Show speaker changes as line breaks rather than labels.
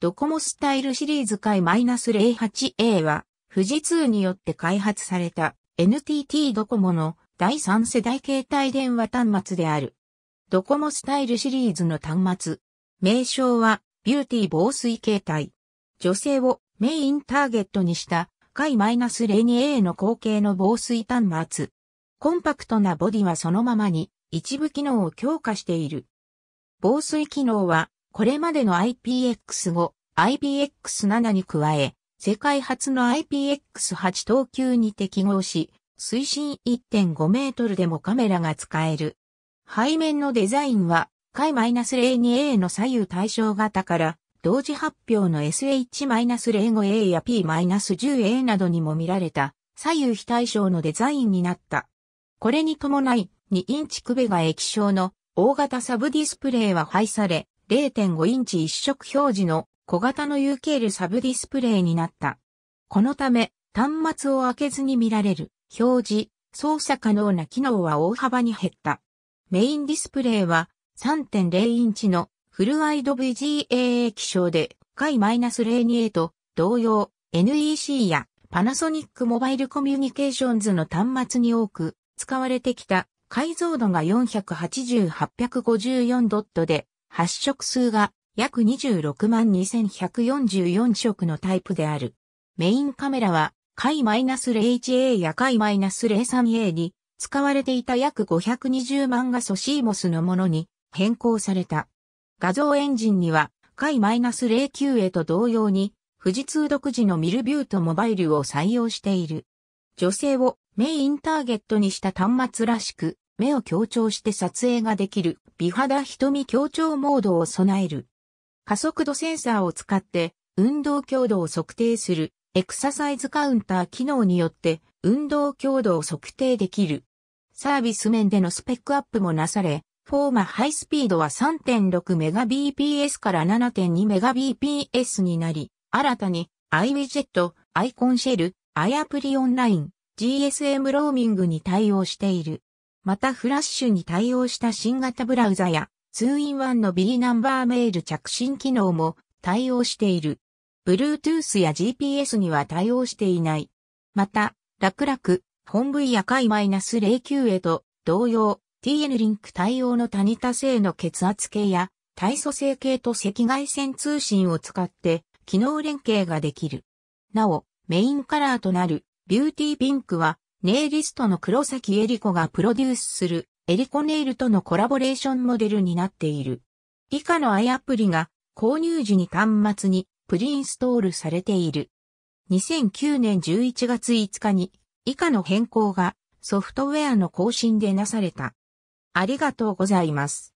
ドコモスタイルシリーズ回 -08A は、富士通によって開発された NTT ドコモの第3世代携帯電話端末である。ドコモスタイルシリーズの端末。名称は、ビューティー防水携帯。女性をメインターゲットにした回 -02A の後継の防水端末。コンパクトなボディはそのままに一部機能を強化している。防水機能はこれまでの IPX5、IPX7 に加え、世界初の IPX8 等級に適合し、水深1.5メートルでもカメラが使える。背面のデザインは、海 -02A の左右対称型から、同時発表の SH-05A や P-10A などにも見られた、左右非対称のデザインになった。これに伴い、2インチクベが液晶の大型サブディスプレイは廃され、0.5インチ一色表示の小型の UKL サブディスプレイになった。このため、端末を開けずに見られる、表示、操作可能な機能は大幅に減った。メインディスプレイは3.0インチのフルワイド VGA 機種で、回 -02A と同様、NEC やパナソニックモバイルコミュニケーションズの端末に多く使われてきた解像度が480-854ドットで発色数が約26万2144色のタイプである。メインカメラは、回 -0HA や回 -03A に使われていた約520万画素 CMOS のものに変更された。画像エンジンには、回 -09A と同様に、富士通独自のミルビュートモバイルを採用している。女性をメインターゲットにした端末らしく、目を強調して撮影ができる美肌瞳強調モードを備える。加速度センサーを使って運動強度を測定するエクササイズカウンター機能によって運動強度を測定できる。サービス面でのスペックアップもなされ、フォーマハイスピードは 3.6Mbps から 7.2Mbps になり、新たに iWidget、iCon シェル、iApply オンライン、GSM ローミングに対応している。またフラッシュに対応した新型ブラウザや 2-in-1 の B ナンバーメール着信機能も対応している。Bluetooth や GPS には対応していない。また、楽々、本部やス -09 へと同様、TN リンク対応の多ニタ性の血圧計や体組成計と赤外線通信を使って機能連携ができる。なお、メインカラーとなるビューティーピンクはネイリストの黒崎エリコがプロデュースするエリコネイルとのコラボレーションモデルになっている。以下の i アプリが購入時に端末にプリインストールされている。2009年11月5日に以下の変更がソフトウェアの更新でなされた。ありがとうございます。